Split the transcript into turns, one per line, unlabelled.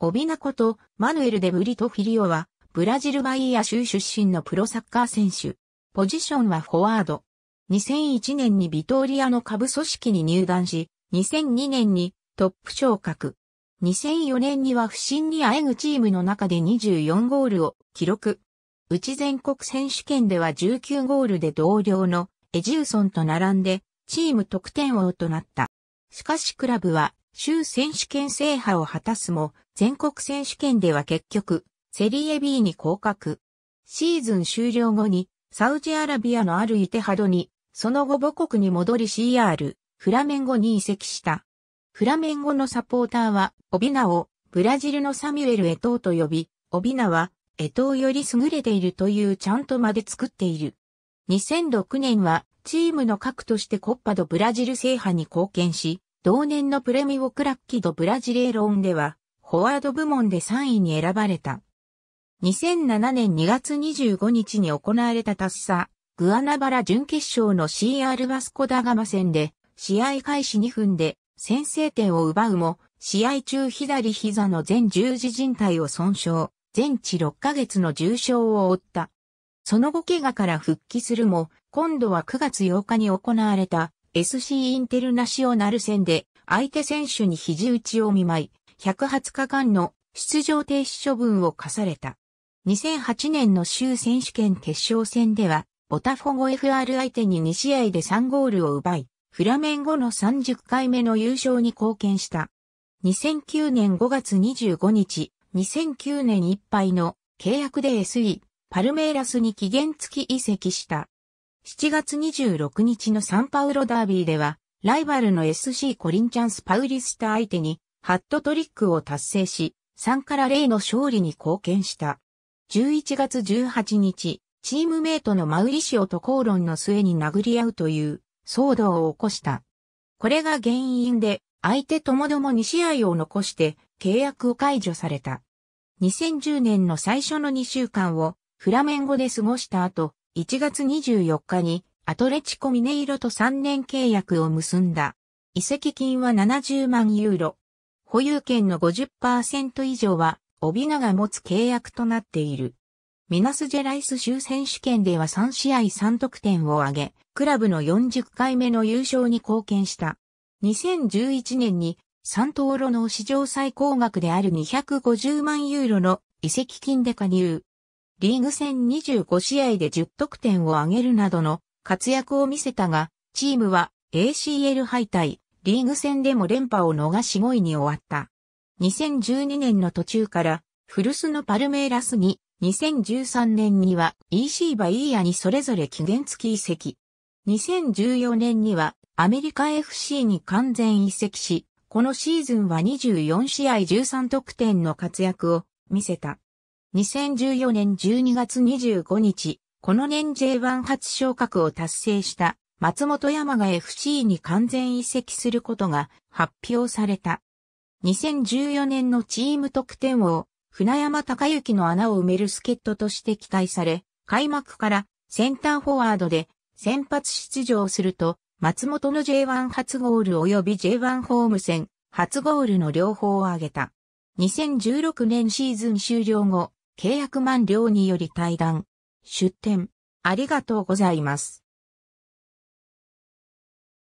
オビナこと、マヌエル・デ・ブリト・フィリオは、ブラジルバイア州出身のプロサッカー選手。ポジションはフォワード。2001年にビトーリアの下部組織に入団し、2002年にトップ昇格。2004年には不審にあえぐチームの中で24ゴールを記録。内全国選手権では19ゴールで同僚のエジウソンと並んで、チーム得点王となった。しかしクラブは州選手権制覇を果たすも、全国選手権では結局、セリエ B に降格。シーズン終了後に、サウジアラビアのあるイテハドに、その後母国に戻り CR、フラメンゴに移籍した。フラメンゴのサポーターは、オビナを、ブラジルのサミュエル・エトーと呼び、オビナは、エトーより優れているというちゃんとまで作っている。2006年は、チームの核としてコッパドブラジル制覇に貢献し、同年のプレミオクラッキドブラジレーロンでは、フォワード部門で3位に選ばれた。2007年2月25日に行われたタッサ、グアナバラ準決勝の CR バスコダガマ戦で、試合開始2分で先制点を奪うも、試合中左膝の全十字靭帯を損傷、全治6ヶ月の重傷を負った。その後怪我から復帰するも、今度は9月8日に行われた SC インテルナシオナル戦で相手選手に肘打ちを見舞い、120日間の出場停止処分を課された。2008年の州選手権決勝戦では、ボタフォゴ FR 相手に2試合で3ゴールを奪い、フラメンゴの30回目の優勝に貢献した。2009年5月25日、2009年いっぱいの契約で SE、パルメイラスに期限付き移籍した。7月26日のサンパウロダービーでは、ライバルの SC コリンチャンス・パウリスタ相手に、ハットトリックを達成し、3から0の勝利に貢献した。11月18日、チームメイトのマウリシオと口論の末に殴り合うという騒動を起こした。これが原因で、相手ともども2試合を残して契約を解除された。2010年の最初の2週間をフラメンゴで過ごした後、1月24日にアトレチコミネイロと3年契約を結んだ。移籍金は70万ユーロ。保有権の50%以上は、オビナが持つ契約となっている。ミナスジェライス州選手権では3試合3得点を挙げ、クラブの40回目の優勝に貢献した。2011年にサントーロの史上最高額である250万ユーロの移籍金で加入。リーグ戦25試合で10得点を挙げるなどの活躍を見せたが、チームは ACL 敗退、リーグ戦でも連覇を逃し5位に終わった。2012年の途中から、古巣のパルメイラスに、2013年には EC バイーにそれぞれ期限付き移籍。2014年にはアメリカ FC に完全移籍し、このシーズンは24試合13得点の活躍を見せた。2014年12月25日、この年 J1 初昇格を達成した松本山が FC に完全移籍することが発表された。2014年のチーム得点王、船山隆之の穴を埋める助っ人として期待され、開幕からセンターフォワードで先発出場すると、松本の J1 初ゴール及び J1 ホーム戦初ゴールの両方を挙げた。2016年シーズン終了後、契約満了により対談、出展、ありがとうございます。